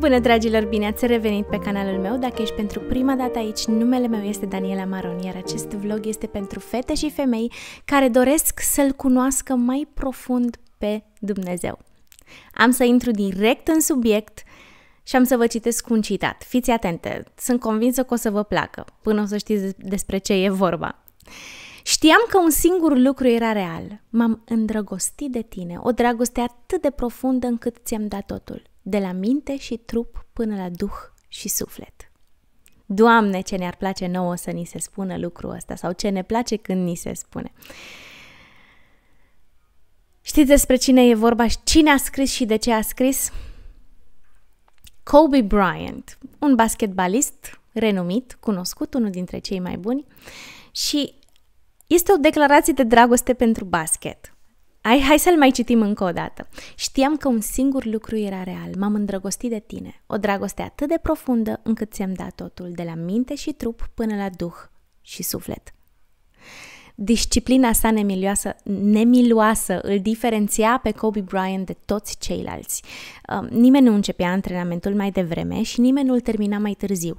Bună, dragilor! Bine ați revenit pe canalul meu! Dacă ești pentru prima dată aici, numele meu este Daniela Maron, iar acest vlog este pentru fete și femei care doresc să-L cunoască mai profund pe Dumnezeu. Am să intru direct în subiect și am să vă citesc un citat. Fiți atente, sunt convinsă că o să vă placă, până o să știți despre ce e vorba. Știam că un singur lucru era real. M-am îndrăgostit de tine, o dragoste atât de profundă încât ți-am dat totul de la minte și trup până la duh și suflet. Doamne, ce ne-ar place nouă să ni se spună lucrul ăsta sau ce ne place când ni se spune. Știți despre cine e vorba și cine a scris și de ce a scris? Kobe Bryant, un basketbalist renumit, cunoscut, unul dintre cei mai buni și este o declarație de dragoste pentru basket. Hai, hai să-l mai citim încă o dată. Știam că un singur lucru era real. M-am îndrăgostit de tine. O dragoste atât de profundă încât ți-am dat totul, de la minte și trup până la duh și suflet. Disciplina sa nemiloasă, nemiloasă îl diferenția pe Kobe Bryant de toți ceilalți. Um, nimeni nu începea antrenamentul mai devreme și nimeni nu îl termina mai târziu.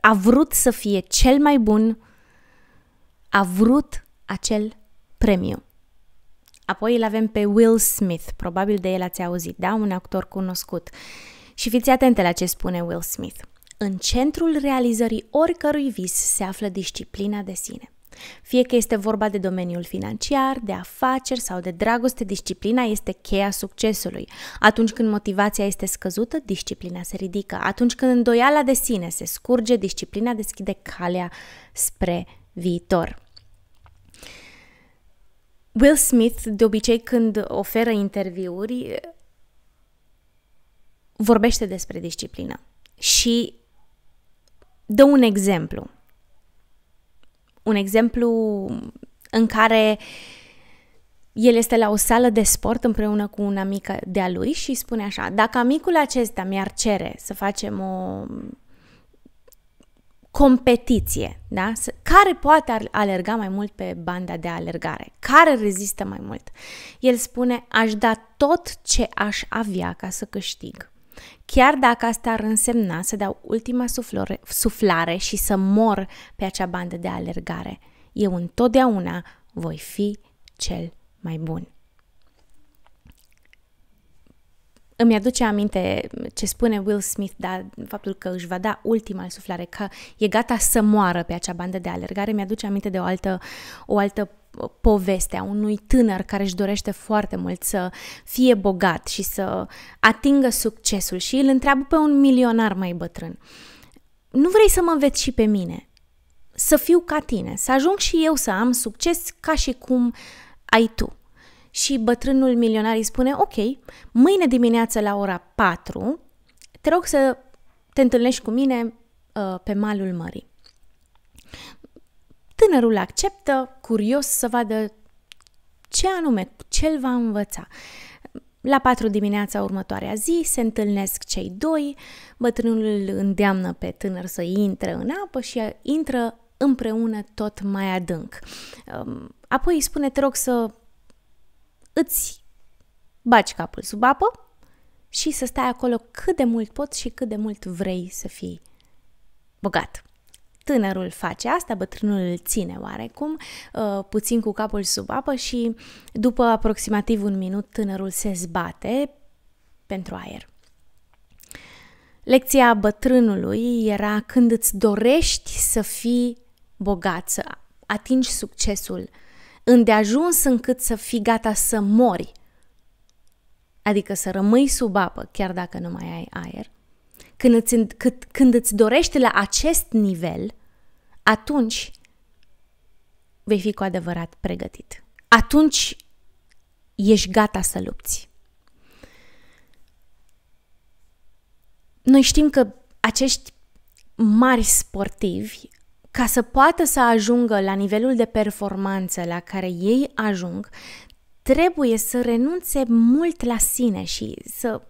A vrut să fie cel mai bun, a vrut acel premiu. Apoi îl avem pe Will Smith, probabil de el ați auzit, da? Un actor cunoscut. Și fiți atente la ce spune Will Smith. În centrul realizării oricărui vis se află disciplina de sine. Fie că este vorba de domeniul financiar, de afaceri sau de dragoste, disciplina este cheia succesului. Atunci când motivația este scăzută, disciplina se ridică. Atunci când îndoiala de sine se scurge, disciplina deschide calea spre viitor. Will Smith, de obicei, când oferă interviuri, vorbește despre disciplină și dă un exemplu. Un exemplu în care el este la o sală de sport împreună cu un amic de-a lui și spune așa, dacă amicul acesta mi-ar cere să facem o competiție, da? care poate alerga mai mult pe banda de alergare, care rezistă mai mult. El spune, aș da tot ce aș avea ca să câștig. Chiar dacă asta ar însemna să dau ultima suflore, suflare și să mor pe acea bandă de alergare, eu întotdeauna voi fi cel mai bun. Îmi aduce aminte ce spune Will Smith, dar faptul că își va da ultima suflare, că e gata să moară pe acea bandă de alergare, mi-aduce aminte de o altă, o altă uh, a unui tânăr care își dorește foarte mult să fie bogat și să atingă succesul și îl întreabă pe un milionar mai bătrân. Nu vrei să mă înveți și pe mine? Să fiu ca tine, să ajung și eu să am succes ca și cum ai tu și bătrânul milionar îi spune, ok, mâine dimineață la ora 4, te rog să te întâlnești cu mine uh, pe malul mării. Tânărul acceptă, curios să vadă ce anume, ce îl va învăța. La patru dimineața următoarea zi se întâlnesc cei doi, bătrânul îl îndeamnă pe tânăr să intre în apă și intră împreună tot mai adânc. Um, apoi îi spune, te rog să îți baci capul sub apă și să stai acolo cât de mult poți și cât de mult vrei să fii bogat. Tânărul face asta, bătrânul îl ține oarecum, uh, puțin cu capul sub apă și după aproximativ un minut tânărul se zbate pentru aer. Lecția bătrânului era când îți dorești să fii bogat, să atingi succesul îndeajuns încât să fii gata să mori, adică să rămâi sub apă chiar dacă nu mai ai aer, când îți, cât, când îți dorești la acest nivel, atunci vei fi cu adevărat pregătit. Atunci ești gata să lupți. Noi știm că acești mari sportivi ca să poată să ajungă la nivelul de performanță la care ei ajung, trebuie să renunțe mult la sine și să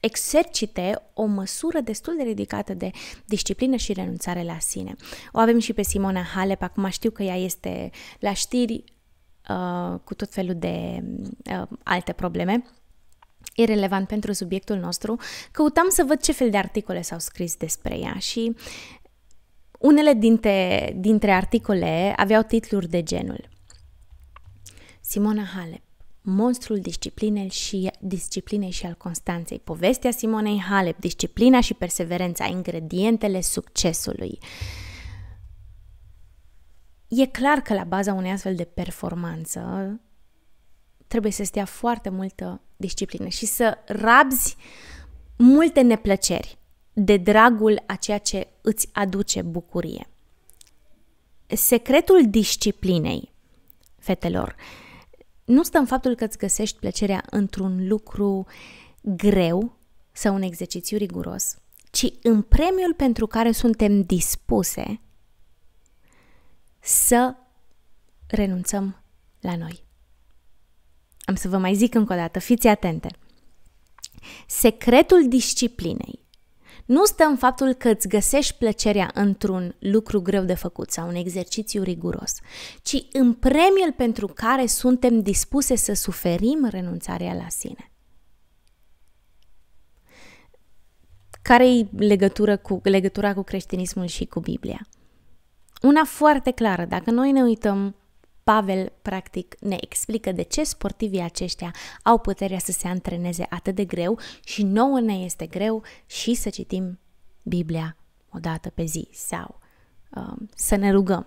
exercite o măsură destul de ridicată de disciplină și renunțare la sine. O avem și pe Simona Halep, acum știu că ea este la știri uh, cu tot felul de uh, alte probleme, irrelevant pentru subiectul nostru, căutam să văd ce fel de articole s-au scris despre ea și unele dintre, dintre articole aveau titluri de genul Simona Halep, monstrul disciplinei și, disciplinei și al Constanței, povestea Simonei Halep, disciplina și perseverența, ingredientele succesului. E clar că la baza unei astfel de performanță trebuie să stea foarte multă disciplină și să rabzi multe neplăceri de dragul a ceea ce îți aduce bucurie. Secretul disciplinei, fetelor, nu stă în faptul că îți găsești plăcerea într-un lucru greu sau un exercițiu riguros, ci în premiul pentru care suntem dispuse să renunțăm la noi. Am să vă mai zic încă o dată, fiți atente. Secretul disciplinei nu stă în faptul că îți găsești plăcerea într-un lucru greu de făcut sau un exercițiu riguros, ci în premiul pentru care suntem dispuse să suferim renunțarea la sine. Care-i legătura cu, legătura cu creștinismul și cu Biblia? Una foarte clară, dacă noi ne uităm Pavel, practic, ne explică de ce sportivii aceștia au puterea să se antreneze atât de greu și nouă ne este greu și să citim Biblia o dată pe zi sau um, să ne rugăm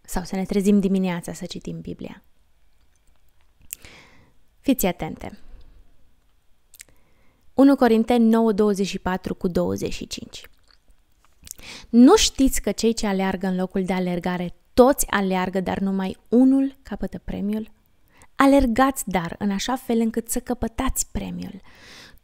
sau să ne trezim dimineața să citim Biblia. Fiți atente! 1 Corinteni 9, 24 cu 25 Nu știți că cei ce aleargă în locul de alergare toți aleargă, dar numai unul capătă premiul? Alergați, dar, în așa fel încât să căpătați premiul.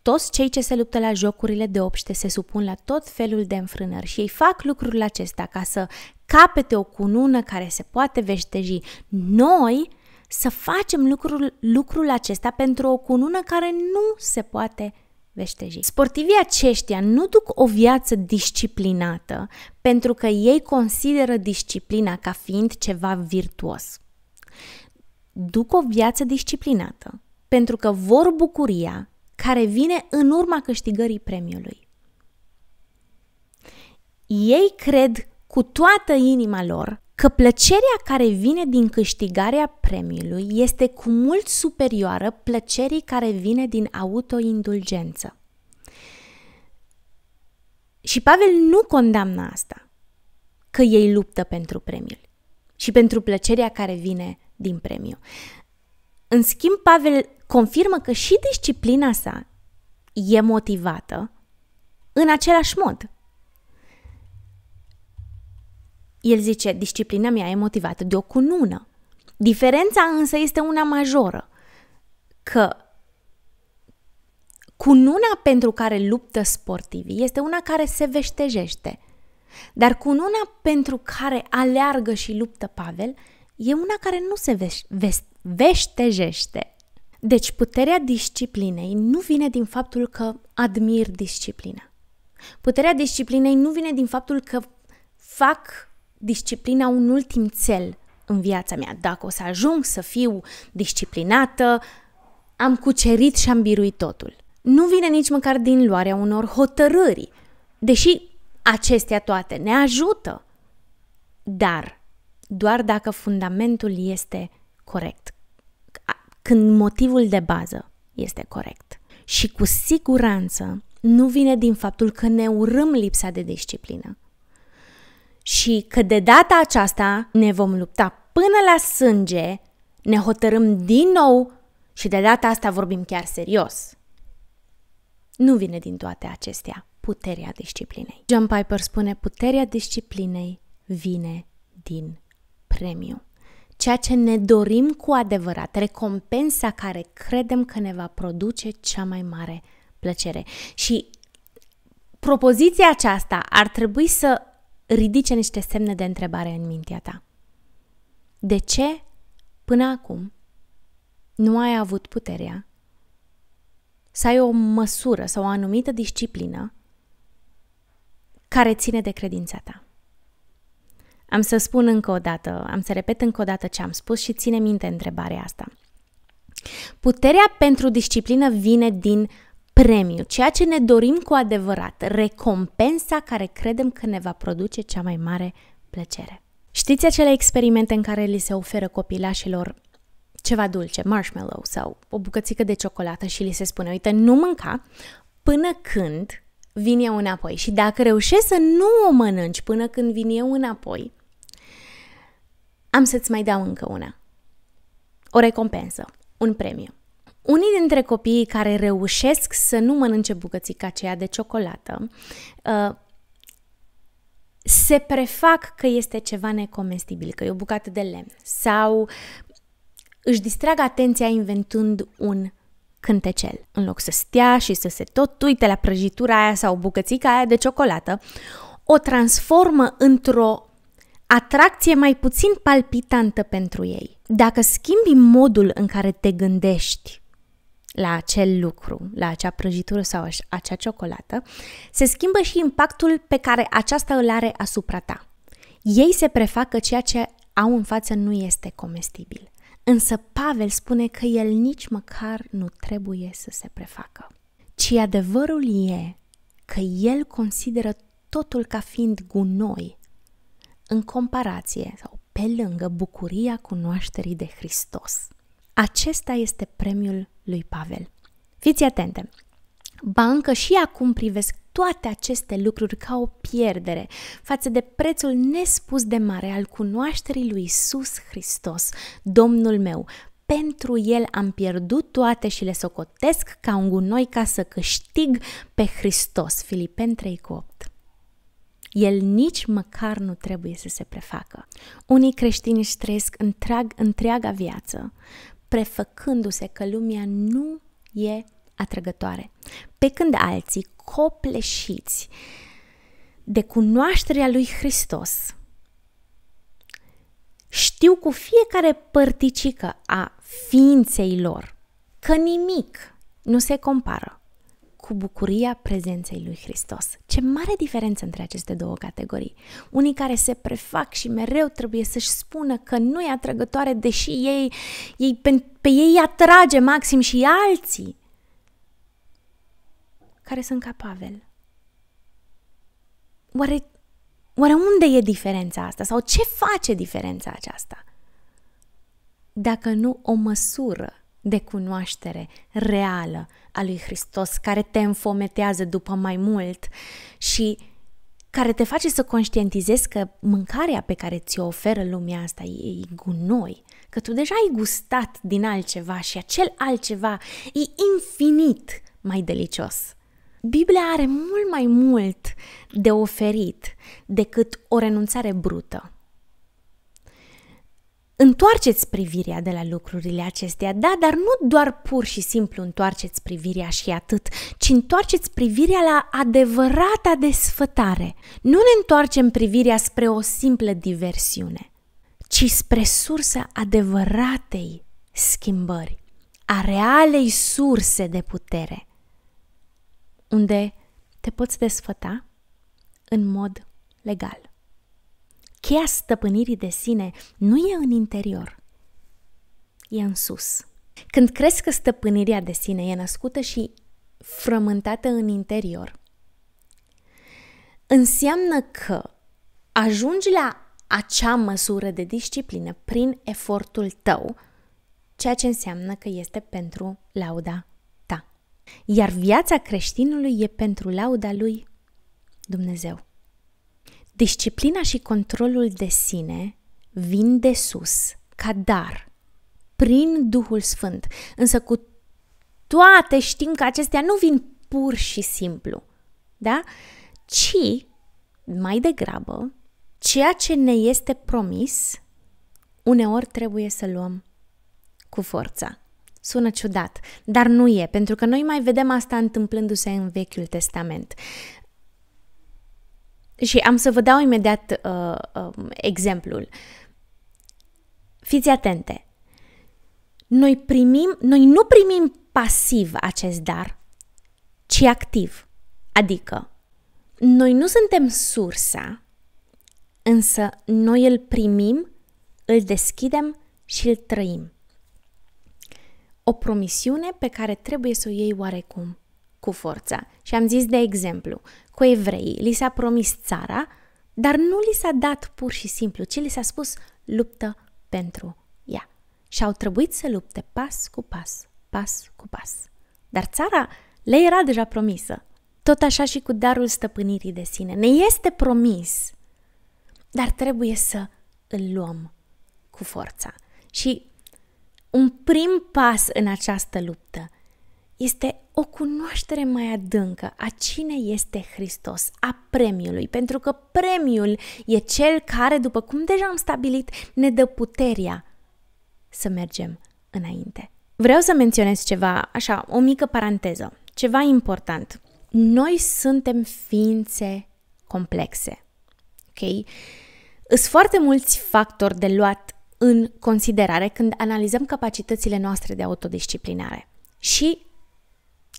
Toți cei ce se luptă la jocurile de obște se supun la tot felul de înfrânări și ei fac lucrul acesta ca să capete o cunună care se poate veșteji. Noi să facem lucrul, lucrul acesta pentru o cunună care nu se poate veșteji veștejii. Sportivii aceștia nu duc o viață disciplinată pentru că ei consideră disciplina ca fiind ceva virtuos. Duc o viață disciplinată pentru că vor bucuria care vine în urma câștigării premiului. Ei cred cu toată inima lor că plăcerea care vine din câștigarea premiului este cu mult superioară plăcerii care vine din autoindulgență. Și Pavel nu condamnă asta, că ei luptă pentru premiul și pentru plăcerea care vine din premiu. În schimb, Pavel confirmă că și disciplina sa e motivată în același mod, El zice, disciplina mea e motivată de o cunună. Diferența însă este una majoră, că cununa pentru care luptă sportivii este una care se veștejește, dar cununa pentru care aleargă și luptă Pavel e una care nu se veș- veș- veștejește. Deci puterea disciplinei nu vine din faptul că admir disciplina. Puterea disciplinei nu vine din faptul că fac disciplina un ultim cel în viața mea. Dacă o să ajung să fiu disciplinată, am cucerit și am biruit totul. Nu vine nici măcar din luarea unor hotărâri, deși acestea toate ne ajută, dar doar dacă fundamentul este corect, când motivul de bază este corect. Și cu siguranță nu vine din faptul că ne urâm lipsa de disciplină, și că de data aceasta ne vom lupta până la sânge, ne hotărâm din nou și de data asta vorbim chiar serios. Nu vine din toate acestea puterea disciplinei. John Piper spune puterea disciplinei vine din premiu. Ceea ce ne dorim cu adevărat, recompensa care credem că ne va produce cea mai mare plăcere. Și propoziția aceasta ar trebui să ridice niște semne de întrebare în mintea ta. De ce până acum nu ai avut puterea să ai o măsură sau o anumită disciplină care ține de credința ta? Am să spun încă o dată, am să repet încă o dată ce am spus și ține minte întrebarea asta. Puterea pentru disciplină vine din premiu, ceea ce ne dorim cu adevărat, recompensa care credem că ne va produce cea mai mare plăcere. Știți acele experimente în care li se oferă copilașilor ceva dulce, marshmallow sau o bucățică de ciocolată și li se spune, uite, nu mânca până când vin eu înapoi. Și dacă reușești să nu o mănânci până când vin eu înapoi, am să-ți mai dau încă una. O recompensă, un premiu. Unii dintre copiii care reușesc să nu mănânce bucățica aceea de ciocolată uh, se prefac că este ceva necomestibil, că e o bucată de lemn sau își distrag atenția inventând un cântecel. În loc să stea și să se tot uite la prăjitura aia sau bucățica aia de ciocolată, o transformă într-o atracție mai puțin palpitantă pentru ei. Dacă schimbi modul în care te gândești la acel lucru, la acea prăjitură sau acea ciocolată, se schimbă și impactul pe care aceasta îl are asupra ta. Ei se prefac că ceea ce au în față nu este comestibil. Însă Pavel spune că el nici măcar nu trebuie să se prefacă. Ci adevărul e că el consideră totul ca fiind gunoi în comparație sau pe lângă bucuria cunoașterii de Hristos. Acesta este premiul lui Pavel. Fiți atente! Ba încă și acum privesc toate aceste lucruri ca o pierdere față de prețul nespus de mare al cunoașterii lui Isus Hristos, Domnul meu. Pentru el am pierdut toate și le socotesc ca un gunoi ca să câștig pe Hristos. Filipen 3 cu 8 el nici măcar nu trebuie să se prefacă. Unii creștini își trăiesc întreag, întreaga viață prefăcându-se că lumea nu e atrăgătoare. Pe când alții, copleșiți de cunoașterea lui Hristos, știu cu fiecare părticică a ființei lor că nimic nu se compară cu bucuria prezenței lui Hristos. Ce mare diferență între aceste două categorii. Unii care se prefac și mereu trebuie să-și spună că nu e atrăgătoare, deși ei, ei pe, pe ei atrage maxim și alții care sunt ca Pavel. Oare, oare unde e diferența asta? Sau ce face diferența aceasta? Dacă nu o măsură de cunoaștere reală a lui Hristos, care te înfometează după mai mult și care te face să conștientizezi că mâncarea pe care ți-o oferă lumea asta e gunoi, că tu deja ai gustat din altceva și acel altceva e infinit mai delicios. Biblia are mult mai mult de oferit decât o renunțare brută. Întoarceți privirea de la lucrurile acestea, da, dar nu doar pur și simplu întoarceți privirea și atât, ci întoarceți privirea la adevărata desfătare. Nu ne întoarcem privirea spre o simplă diversiune, ci spre sursa adevăratei schimbări, a realei surse de putere, unde te poți desfăta în mod legal. Cheia stăpânirii de sine nu e în interior, e în sus. Când crezi că stăpânirea de sine e născută și frământată în interior, înseamnă că ajungi la acea măsură de disciplină prin efortul tău, ceea ce înseamnă că este pentru lauda ta. Iar viața creștinului e pentru lauda lui Dumnezeu. Disciplina și controlul de sine vin de sus, ca dar, prin Duhul Sfânt, însă cu toate știm că acestea nu vin pur și simplu, da? Ci, mai degrabă, ceea ce ne este promis, uneori trebuie să luăm cu forța. Sună ciudat, dar nu e, pentru că noi mai vedem asta întâmplându-se în Vechiul Testament. Și am să vă dau imediat uh, uh, exemplul. Fiți atente. Noi primim, noi nu primim pasiv acest dar, ci activ. Adică noi nu suntem sursa, însă noi îl primim, îl deschidem și îl trăim. O promisiune pe care trebuie să o iei oarecum cu forța. Și am zis de exemplu, cu evrei li s-a promis țara, dar nu li s-a dat pur și simplu, ci li s-a spus luptă pentru ea. Și au trebuit să lupte pas cu pas, pas cu pas. Dar țara le era deja promisă. Tot așa și cu darul stăpânirii de sine. Ne este promis, dar trebuie să îl luăm cu forța. Și un prim pas în această luptă este o cunoaștere mai adâncă a cine este Hristos, a premiului, pentru că premiul e cel care, după cum deja am stabilit, ne dă puterea să mergem înainte. Vreau să menționez ceva, așa, o mică paranteză, ceva important. Noi suntem ființe complexe, ok? Sunt foarte mulți factori de luat în considerare când analizăm capacitățile noastre de autodisciplinare. Și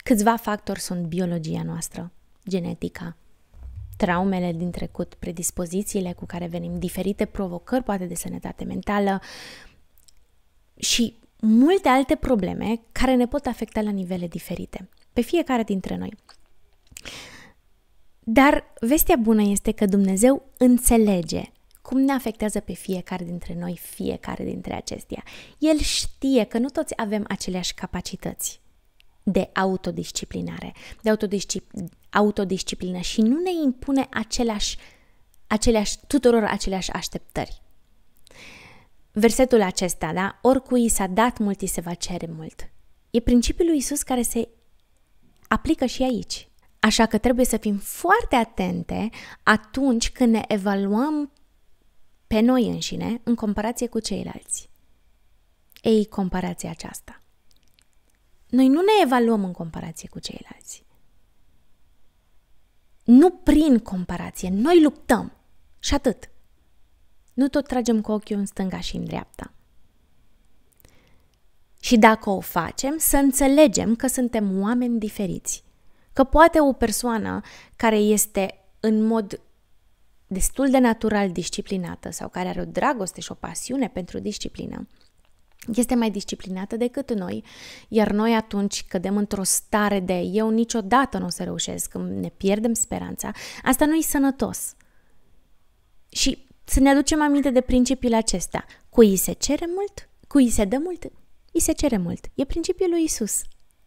Câțiva factori sunt biologia noastră, genetica, traumele din trecut, predispozițiile cu care venim, diferite provocări, poate de sănătate mentală și multe alte probleme care ne pot afecta la nivele diferite, pe fiecare dintre noi. Dar vestea bună este că Dumnezeu înțelege cum ne afectează pe fiecare dintre noi, fiecare dintre acestea. El știe că nu toți avem aceleași capacități de autodisciplinare, de autodiscipl- autodisciplină și nu ne impune aceleași, aceleași, tuturor aceleași așteptări. Versetul acesta, da? Oricui s-a dat mult, îi se va cere mult. E principiul lui Isus care se aplică și aici. Așa că trebuie să fim foarte atente atunci când ne evaluăm pe noi înșine în comparație cu ceilalți. Ei, comparația aceasta. Noi nu ne evaluăm în comparație cu ceilalți. Nu prin comparație, noi luptăm și atât. Nu tot tragem cu ochiul în stânga și în dreapta. Și dacă o facem, să înțelegem că suntem oameni diferiți. Că poate o persoană care este în mod destul de natural disciplinată sau care are o dragoste și o pasiune pentru disciplină, este mai disciplinată decât noi, iar noi atunci cădem într-o stare de eu niciodată nu o să reușesc, ne pierdem speranța, asta nu e sănătos. Și să ne aducem aminte de principiul acesta. Cui se cere mult, cui se dă mult, îi se cere mult. E principiul lui Isus.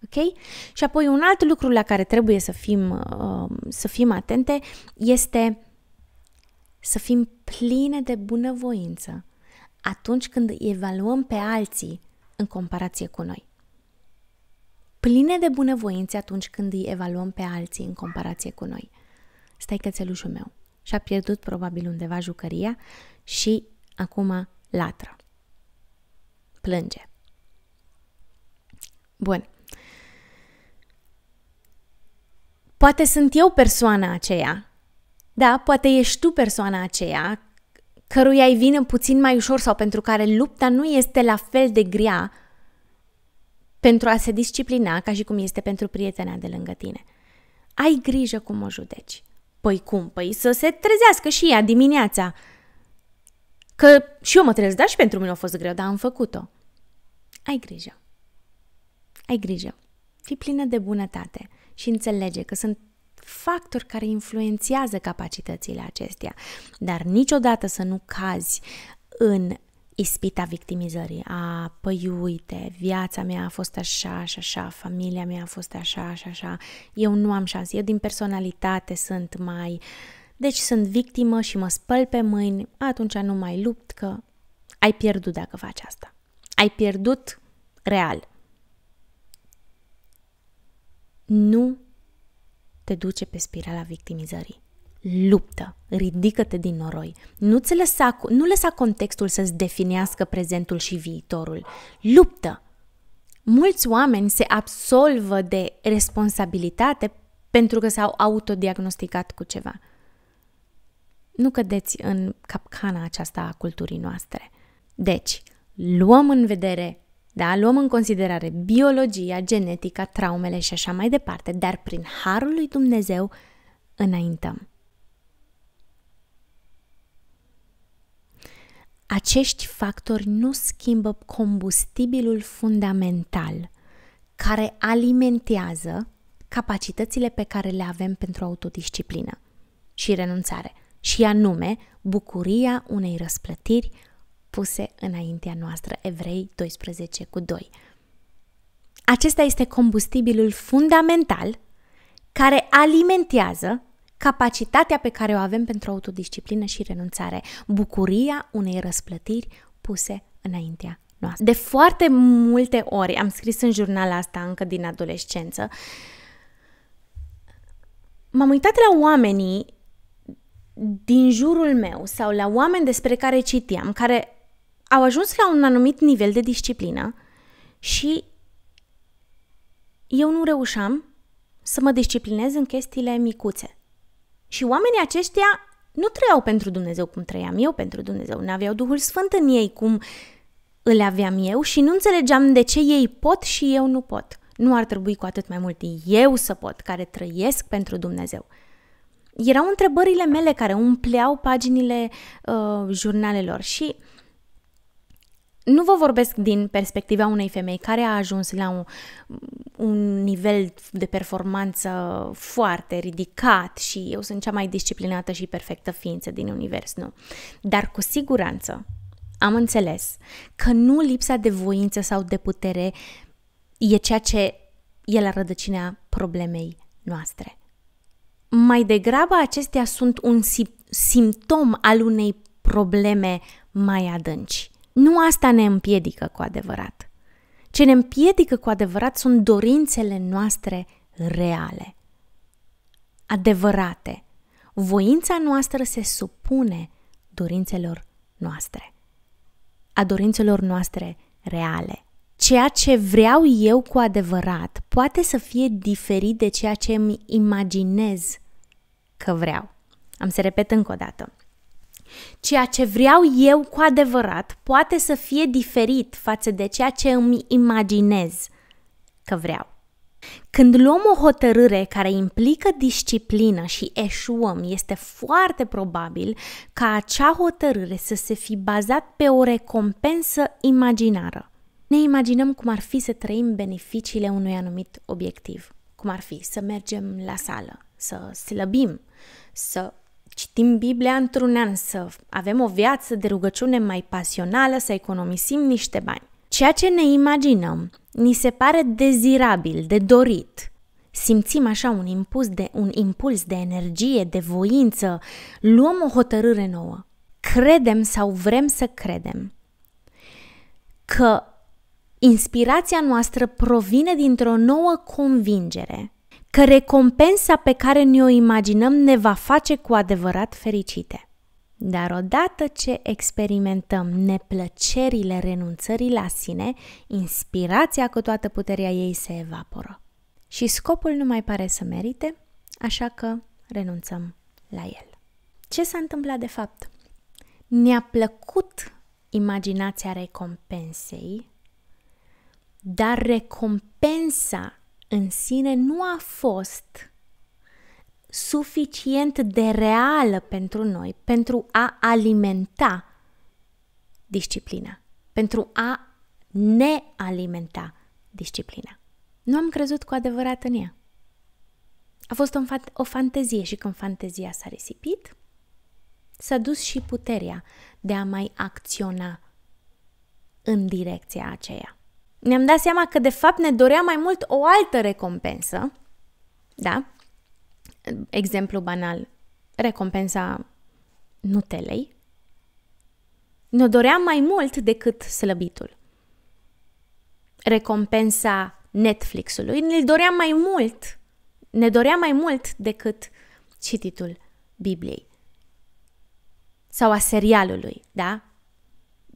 Ok? Și apoi un alt lucru la care trebuie să fim, um, să fim atente este să fim pline de bunăvoință atunci când evaluăm pe alții în comparație cu noi. Pline de bunăvoință atunci când îi evaluăm pe alții în comparație cu noi. Stai cățelușul meu și-a pierdut probabil undeva jucăria și acum latră. Plânge. Bun. Poate sunt eu persoana aceea. Da, poate ești tu persoana aceea căruia îi vine puțin mai ușor sau pentru care lupta nu este la fel de grea pentru a se disciplina ca și cum este pentru prietena de lângă tine. Ai grijă cum o judeci. Păi cum? Păi să se trezească și ea dimineața. Că și eu mă trezesc, dar și pentru mine a fost greu, dar am făcut-o. Ai grijă. Ai grijă. Fii plină de bunătate și înțelege că sunt factori care influențează capacitățile acestea, dar niciodată să nu cazi în ispita victimizării. A, păi uite, viața mea a fost așa și așa, familia mea a fost așa și așa, eu nu am șansă, eu din personalitate sunt mai... Deci sunt victimă și mă spăl pe mâini, atunci nu mai lupt că ai pierdut dacă faci asta. Ai pierdut real. Nu te duce pe spirala victimizării. Luptă, ridică-te din noroi. Nu, ți lăsa, nu lăsa contextul să-ți definească prezentul și viitorul. Luptă! Mulți oameni se absolvă de responsabilitate pentru că s-au autodiagnosticat cu ceva. Nu cădeți în capcana aceasta a culturii noastre. Deci, luăm în vedere da? Luăm în considerare biologia, genetica, traumele și așa mai departe, dar prin harul lui Dumnezeu înaintăm. Acești factori nu schimbă combustibilul fundamental care alimentează capacitățile pe care le avem pentru autodisciplină și renunțare, și anume bucuria unei răsplătiri puse înaintea noastră, Evrei 12 cu 2. Acesta este combustibilul fundamental care alimentează capacitatea pe care o avem pentru autodisciplină și renunțare, bucuria unei răsplătiri puse înaintea noastră. De foarte multe ori am scris în jurnal asta încă din adolescență. M-am uitat la oamenii din jurul meu sau la oameni despre care citiam, care au ajuns la un anumit nivel de disciplină și eu nu reușeam să mă disciplinez în chestiile micuțe. Și oamenii aceștia nu trăiau pentru Dumnezeu cum trăiam eu pentru Dumnezeu, nu aveau Duhul Sfânt în ei cum îl aveam eu și nu înțelegeam de ce ei pot și eu nu pot. Nu ar trebui cu atât mai mult eu să pot, care trăiesc pentru Dumnezeu. Erau întrebările mele care umpleau paginile uh, jurnalelor și uh, nu vă vorbesc din perspectiva unei femei care a ajuns la un, un nivel de performanță foarte ridicat și eu sunt cea mai disciplinată și perfectă ființă din univers, nu. Dar cu siguranță am înțeles că nu lipsa de voință sau de putere e ceea ce e la rădăcina problemei noastre. Mai degrabă acestea sunt un simptom al unei probleme mai adânci. Nu asta ne împiedică cu adevărat. Ce ne împiedică cu adevărat sunt dorințele noastre reale, adevărate. Voința noastră se supune dorințelor noastre, a dorințelor noastre reale. Ceea ce vreau eu cu adevărat poate să fie diferit de ceea ce îmi imaginez că vreau. Am să repet încă o dată. Ceea ce vreau eu cu adevărat poate să fie diferit față de ceea ce îmi imaginez că vreau. Când luăm o hotărâre care implică disciplină și eșuăm, este foarte probabil ca acea hotărâre să se fi bazat pe o recompensă imaginară. Ne imaginăm cum ar fi să trăim beneficiile unui anumit obiectiv, cum ar fi să mergem la sală, să slăbim, să citim Biblia într-un an, să avem o viață de rugăciune mai pasională, să economisim niște bani. Ceea ce ne imaginăm ni se pare dezirabil, de dorit. Simțim așa un impuls de, un impuls de energie, de voință, luăm o hotărâre nouă. Credem sau vrem să credem că inspirația noastră provine dintr-o nouă convingere, că recompensa pe care ne-o imaginăm ne va face cu adevărat fericite. Dar odată ce experimentăm neplăcerile renunțării la sine, inspirația cu toată puterea ei se evaporă. Și scopul nu mai pare să merite, așa că renunțăm la el. Ce s-a întâmplat de fapt? Ne-a plăcut imaginația recompensei, dar recompensa în sine nu a fost suficient de reală pentru noi pentru a alimenta disciplina, pentru a ne alimenta disciplina. Nu am crezut cu adevărat în ea. A fost o, fant- o fantezie și când fantezia s-a risipit, s-a dus și puterea de a mai acționa în direcția aceea ne am dat seama că de fapt ne dorea mai mult o altă recompensă, da? Exemplu banal, recompensa nutelei. Ne doream mai mult decât slăbitul. Recompensa Netflixului ne doream mai mult, ne doream mai mult decât cititul Bibliei sau a serialului, da?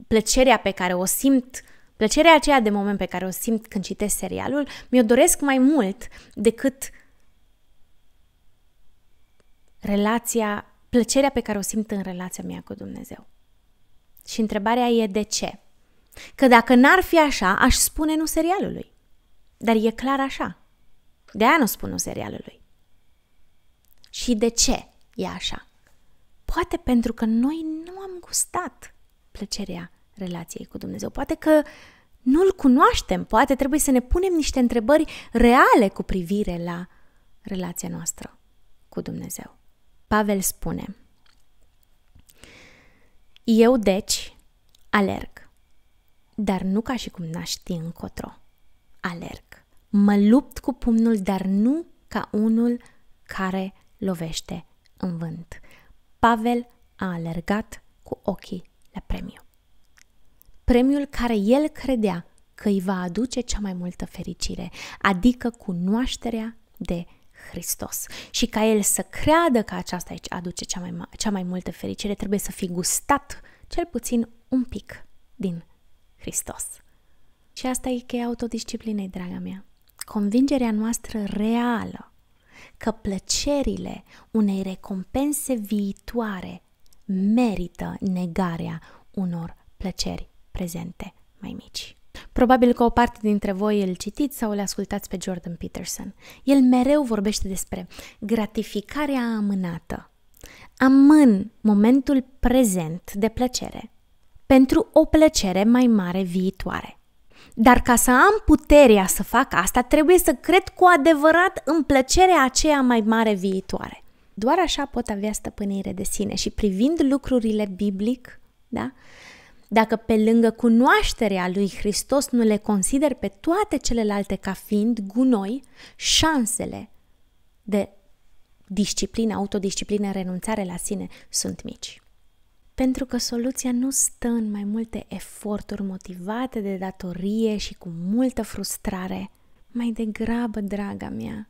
Plăcerea pe care o simt uh, Plăcerea aceea de moment pe care o simt când citesc serialul, mi-o doresc mai mult decât relația, plăcerea pe care o simt în relația mea cu Dumnezeu. Și întrebarea e de ce? Că dacă n-ar fi așa, aș spune nu serialului. Dar e clar așa. De aia nu spun nu serialului. Și de ce e așa? Poate pentru că noi nu am gustat plăcerea relației cu Dumnezeu. Poate că nu-l cunoaștem, poate trebuie să ne punem niște întrebări reale cu privire la relația noastră cu Dumnezeu. Pavel spune, Eu deci alerg, dar nu ca și cum n-aș ști încotro. Alerg, mă lupt cu pumnul, dar nu ca unul care lovește în vânt. Pavel a alergat cu ochii la premiu premiul care el credea că îi va aduce cea mai multă fericire, adică cunoașterea de Hristos. Și ca el să creadă că aceasta îi aduce cea mai, cea mai multă fericire, trebuie să fi gustat cel puțin un pic din Hristos. Și asta e cheia autodisciplinei, draga mea. Convingerea noastră reală că plăcerile unei recompense viitoare merită negarea unor plăceri prezente mai mici. Probabil că o parte dintre voi îl citiți sau îl ascultați pe Jordan Peterson. El mereu vorbește despre gratificarea amânată. Amân momentul prezent de plăcere pentru o plăcere mai mare viitoare. Dar ca să am puterea să fac asta, trebuie să cred cu adevărat în plăcerea aceea mai mare viitoare. Doar așa pot avea stăpânire de sine și privind lucrurile biblic, da? Dacă pe lângă cunoașterea lui Hristos nu le consider pe toate celelalte ca fiind gunoi, șansele de disciplină, autodisciplină, renunțare la sine sunt mici. Pentru că soluția nu stă în mai multe eforturi motivate de datorie și cu multă frustrare. Mai degrabă, draga mea,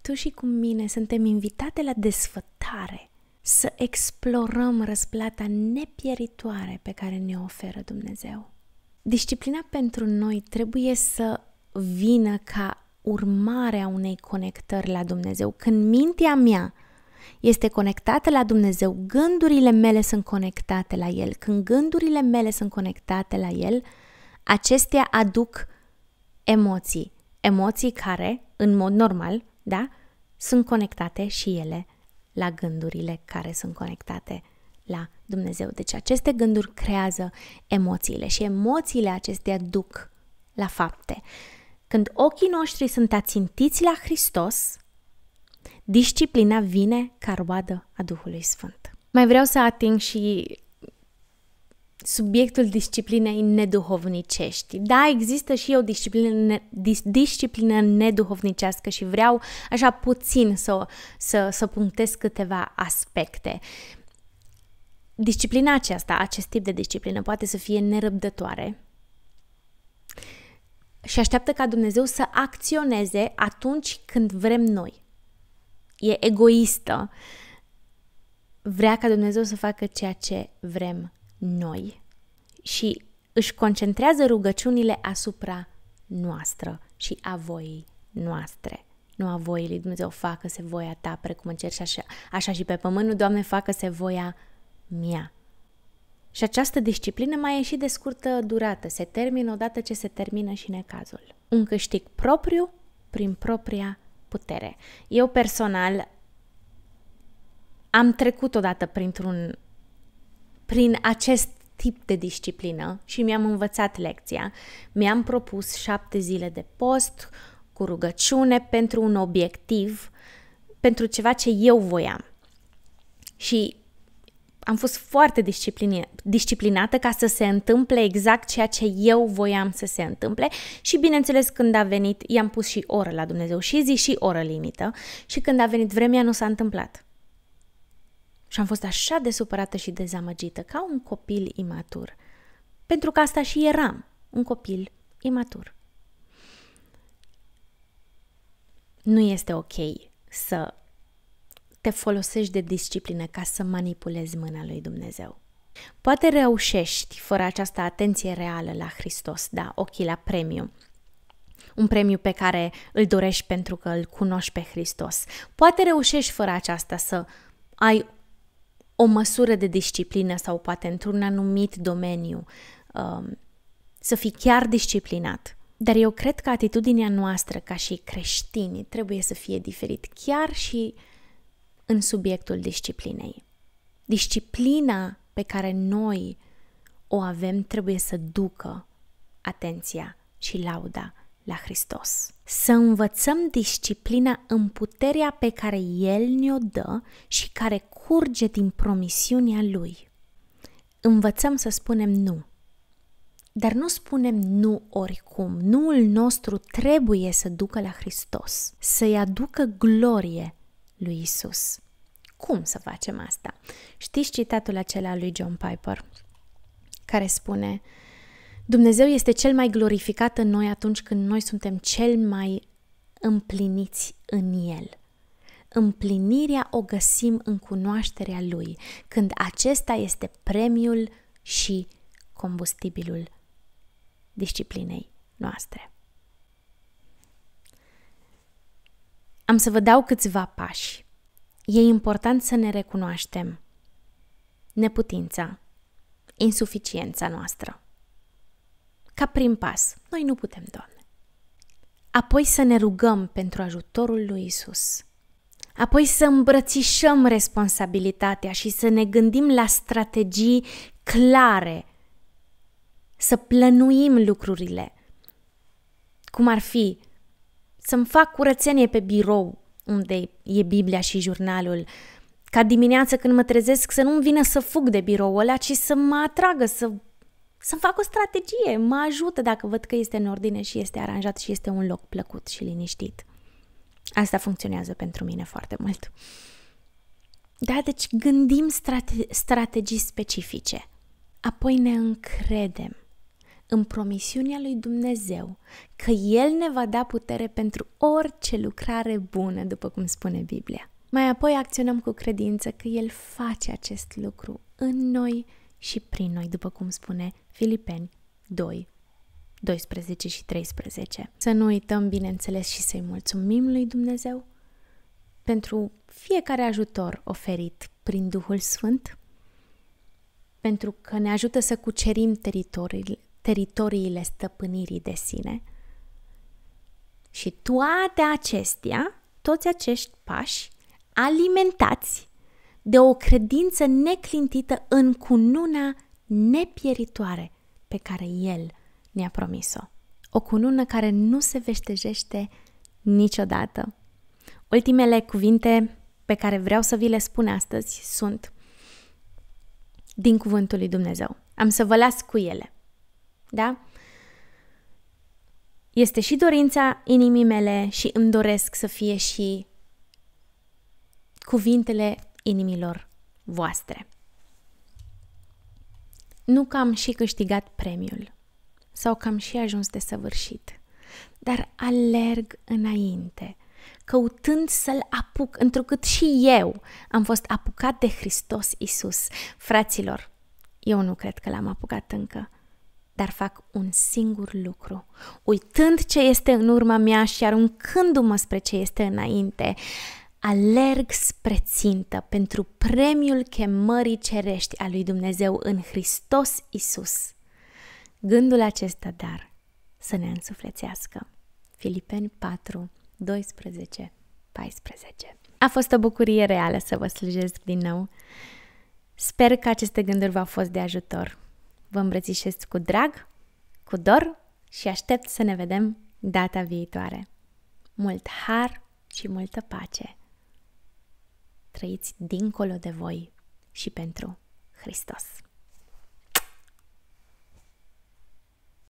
tu și cu mine suntem invitate la desfătare – să explorăm răsplata nepieritoare pe care ne oferă Dumnezeu. Disciplina pentru noi trebuie să vină ca urmare a unei conectări la Dumnezeu. Când mintea mea este conectată la Dumnezeu, gândurile mele sunt conectate la El. Când gândurile mele sunt conectate la El, acestea aduc emoții. Emoții care, în mod normal, da, sunt conectate și ele la gândurile care sunt conectate la Dumnezeu. Deci aceste gânduri creează emoțiile și emoțiile acestea duc la fapte. Când ochii noștri sunt ațintiți la Hristos, disciplina vine ca roadă a Duhului Sfânt. Mai vreau să ating și subiectul disciplinei neduhovnicești. Da, există și eu disciplină, dis, disciplină neduhovnicească și vreau așa puțin să, să, să punctez câteva aspecte. Disciplina aceasta, acest tip de disciplină, poate să fie nerăbdătoare și așteaptă ca Dumnezeu să acționeze atunci când vrem noi. E egoistă. Vrea ca Dumnezeu să facă ceea ce vrem noi și își concentrează rugăciunile asupra noastră și a voii noastre. Nu a voii lui Dumnezeu, facă-se voia ta precum în cer și așa, așa și pe pământ, nu, Doamne, facă-se voia mea. Și această disciplină mai e și de scurtă durată, se termină odată ce se termină și necazul. Un câștig propriu prin propria putere. Eu personal am trecut odată printr-un prin acest tip de disciplină și mi-am învățat lecția. Mi-am propus șapte zile de post cu rugăciune pentru un obiectiv, pentru ceva ce eu voiam. Și am fost foarte disciplinată ca să se întâmple exact ceea ce eu voiam să se întâmple și bineînțeles când a venit i-am pus și oră la Dumnezeu și zi și oră limită și când a venit vremea nu s-a întâmplat. Și am fost așa de supărată și dezamăgită, ca un copil imatur. Pentru că asta și eram, un copil imatur. Nu este ok să te folosești de disciplină ca să manipulezi mâna lui Dumnezeu. Poate reușești fără această atenție reală la Hristos, da, ochii la premiu, un premiu pe care îl dorești pentru că îl cunoști pe Hristos. Poate reușești fără aceasta să ai o măsură de disciplină sau poate într-un anumit domeniu, um, să fii chiar disciplinat. Dar eu cred că atitudinea noastră ca și creștini trebuie să fie diferit chiar și în subiectul disciplinei. Disciplina pe care noi o avem trebuie să ducă atenția și lauda la Hristos. Să învățăm disciplina în puterea pe care El ne-o dă și care curge din promisiunea lui. Învățăm să spunem nu. Dar nu spunem nu oricum. Nuul nostru trebuie să ducă la Hristos, să-i aducă glorie lui Isus. Cum să facem asta? Știți citatul acela lui John Piper, care spune Dumnezeu este cel mai glorificat în noi atunci când noi suntem cel mai împliniți în El împlinirea o găsim în cunoașterea Lui, când acesta este premiul și combustibilul disciplinei noastre. Am să vă dau câțiva pași. E important să ne recunoaștem neputința, insuficiența noastră. Ca prim pas, noi nu putem, Doamne. Apoi să ne rugăm pentru ajutorul lui Isus apoi să îmbrățișăm responsabilitatea și să ne gândim la strategii clare, să plănuim lucrurile. Cum ar fi să-mi fac curățenie pe birou, unde e Biblia și jurnalul, ca dimineața când mă trezesc să nu-mi vină să fug de birou, ăla, ci să mă atragă, să să-mi fac o strategie, mă ajută dacă văd că este în ordine și este aranjat și este un loc plăcut și liniștit. Asta funcționează pentru mine foarte mult. Da, deci gândim strate- strategii specifice, apoi ne încredem în promisiunea lui Dumnezeu că El ne va da putere pentru orice lucrare bună, după cum spune Biblia. Mai apoi acționăm cu credință că El face acest lucru în noi și prin noi, după cum spune Filipeni 2 12 și 13. Să nu uităm, bineînțeles, și să-i mulțumim lui Dumnezeu pentru fiecare ajutor oferit prin Duhul Sfânt, pentru că ne ajută să cucerim teritoriile, teritoriile stăpânirii de sine. Și toate acestea, toți acești pași, alimentați de o credință neclintită în cununa nepieritoare pe care El – ne-a promis-o. O cunună care nu se veștejește niciodată. Ultimele cuvinte pe care vreau să vi le spun astăzi sunt din cuvântul lui Dumnezeu. Am să vă las cu ele. Da? Este și dorința inimii mele și îmi doresc să fie și cuvintele inimilor voastre. Nu că am și câștigat premiul, sau că am și ajuns de săvârșit, dar alerg înainte, căutând să-l apuc, întrucât și eu am fost apucat de Hristos Isus. Fraților, eu nu cred că l-am apucat încă, dar fac un singur lucru. Uitând ce este în urma mea și aruncându-mă spre ce este înainte, alerg spre țintă pentru premiul chemării cerești a lui Dumnezeu în Hristos Isus. Gândul acesta, dar, să ne însuflețească. Filipeni 4, 12, 14 A fost o bucurie reală să vă slujesc din nou. Sper că aceste gânduri v-au fost de ajutor. Vă îmbrățișez cu drag, cu dor și aștept să ne vedem data viitoare. Mult har și multă pace! Trăiți dincolo de voi și pentru Hristos!